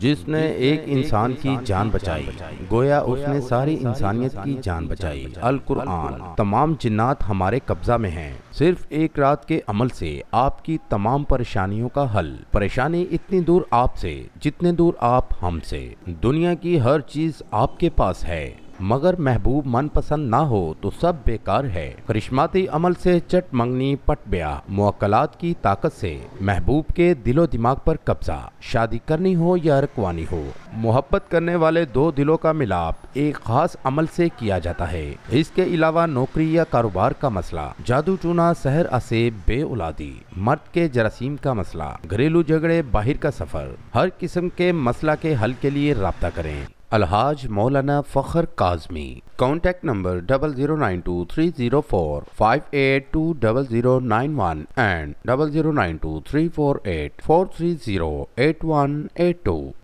जिसने एक इंसान की जान बचाई गोया उसने सारी इंसानियत की जान बचाई अल कुरान तमाम जिन्नात हमारे कब्जा में हैं सिर्फ एक रात के अमल से आपकी तमाम परेशानियों का हल परेशानी इतनी दूर आपसे जितने दूर आप हमसे दुनिया की हर चीज आपके पास है मगर महबूब मनपसंद ना हो तो सब बेकार है करिश्माती अमल से चट मंगनी पट ब्या मौकलात की ताकत से महबूब के दिलो दिमाग पर कब्जा शादी करनी हो या रकवानी हो मोहब्बत करने वाले दो दिलों का मिलाप एक खास अमल से किया जाता है इसके अलावा नौकरी या कारोबार का मसला जादू चूना शहर असेब बे उलादी मर्द के जरासीम का मसला घरेलू झगड़े बाहर का सफर हर किस्म के मसला के हल के लिए रबता करें Alhaj Maulana Fakhar Kazmi. Contact number 92 and 92 8182